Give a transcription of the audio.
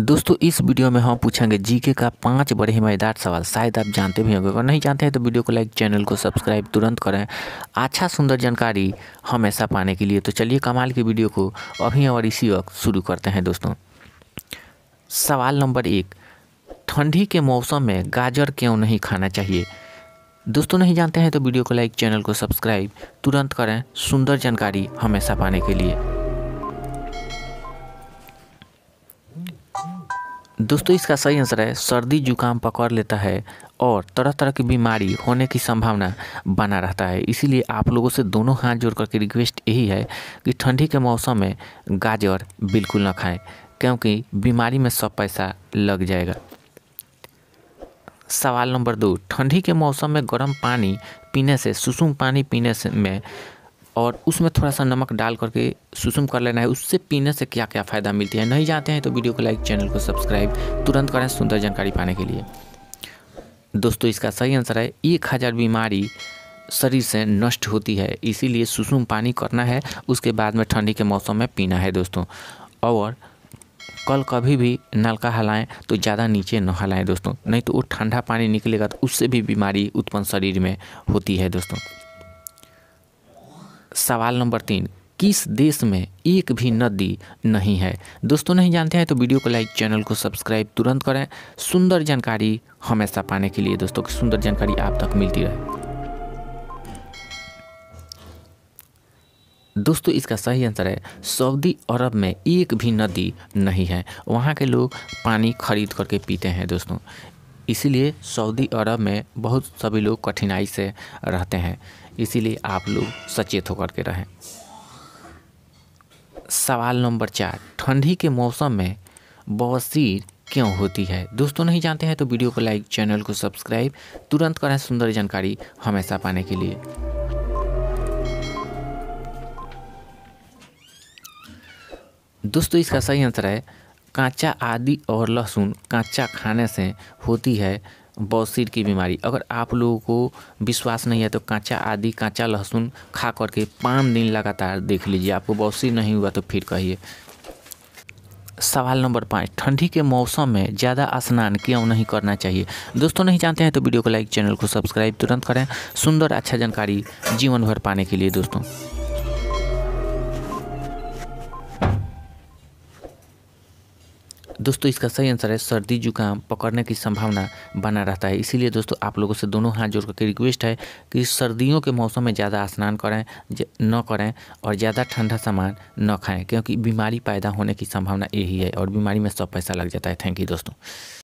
दोस्तों इस वीडियो में हम पूछेंगे जीके का पांच बड़े हिमायतदार सवाल शायद आप जानते भी होंगे अगर नहीं जानते हैं तो वीडियो को लाइक चैनल को सब्सक्राइब तुरंत करें अच्छा सुंदर जानकारी हमेशा पाने के लिए तो चलिए कमाल की वीडियो को अभी और इसी वक्त शुरू करते हैं दोस्तों सवाल नंबर एक ठंडी के मौसम में गाजर क्यों नहीं खाना चाहिए दोस्तों नहीं जानते हैं तो वीडियो को लाइक चैनल को सब्सक्राइब तुरंत करें सुंदर जानकारी हमेशा पाने के लिए दोस्तों इसका सही आंसर है सर्दी जुकाम पकड़ लेता है और तरह तरह की बीमारी होने की संभावना बना रहता है इसीलिए आप लोगों से दोनों हाथ जोड़ करके रिक्वेस्ट यही है कि ठंडी के मौसम में गाजर बिल्कुल ना खाएं क्योंकि बीमारी में सब पैसा लग जाएगा सवाल नंबर दो ठंडी के मौसम में गर्म पानी पीने से सुसुम पानी पीने से में और उसमें थोड़ा सा नमक डाल करके सुसुम कर लेना है उससे पीने से क्या क्या फ़ायदा मिलती है नहीं जानते हैं तो वीडियो को लाइक चैनल को सब्सक्राइब तुरंत करें सुंदर जानकारी पाने के लिए दोस्तों इसका सही आंसर है एक हज़ार बीमारी शरीर से नष्ट होती है इसीलिए सुसुम पानी करना है उसके बाद में ठंडी के मौसम में पीना है दोस्तों और कल कभी भी नलका हलाएं तो ज़्यादा नीचे न हलाएं दोस्तों नहीं तो वो ठंडा पानी निकलेगा तो उससे भी बीमारी उत्पन्न शरीर में होती है दोस्तों सवाल नंबर तीन किस देश में एक भी नदी नहीं है दोस्तों नहीं जानते हैं तो वीडियो को लाइक चैनल को सब्सक्राइब तुरंत करें सुंदर जानकारी हमेशा पाने के लिए दोस्तों की सुंदर जानकारी आप तक मिलती रहे दोस्तों इसका सही आंसर है सऊदी अरब में एक भी नदी नहीं है वहाँ के लोग पानी खरीद करके पीते हैं दोस्तों इसीलिए सऊदी अरब में बहुत सभी लोग कठिनाई से रहते हैं इसीलिए आप लोग सचेत होकर के रहें सवाल नंबर चार ठंडी के मौसम में बवसीर क्यों होती है दोस्तों नहीं जानते हैं तो वीडियो को लाइक चैनल को सब्सक्राइब तुरंत करें सुंदर जानकारी हमेशा पाने के लिए दोस्तों इसका सही आंसर है कांचा आदि और लहसुन कांचा खाने से होती है बौसिर की बीमारी अगर आप लोगों को विश्वास नहीं है तो कांचा आदि कांचा लहसुन खा करके पाँच दिन लगातार देख लीजिए आपको बौसिर नहीं हुआ तो फिर कहिए सवाल नंबर पाँच ठंडी के मौसम में ज़्यादा स्नान क्यों नहीं करना चाहिए दोस्तों नहीं जानते हैं तो वीडियो को लाइक चैनल को सब्सक्राइब तुरंत करें सुंदर अच्छा जानकारी जीवन भर पाने के लिए दोस्तों दोस्तों इसका सही आंसर है सर्दी जुकाम पकड़ने की संभावना बना रहता है इसीलिए दोस्तों आप लोगों से दोनों हाथ जोड़ करके रिक्वेस्ट है कि सर्दियों के मौसम में ज़्यादा स्नान करें न करें और ज़्यादा ठंडा सामान न खाएं क्योंकि बीमारी पैदा होने की संभावना यही है और बीमारी में सब पैसा लग जाता है थैंक यू दोस्तों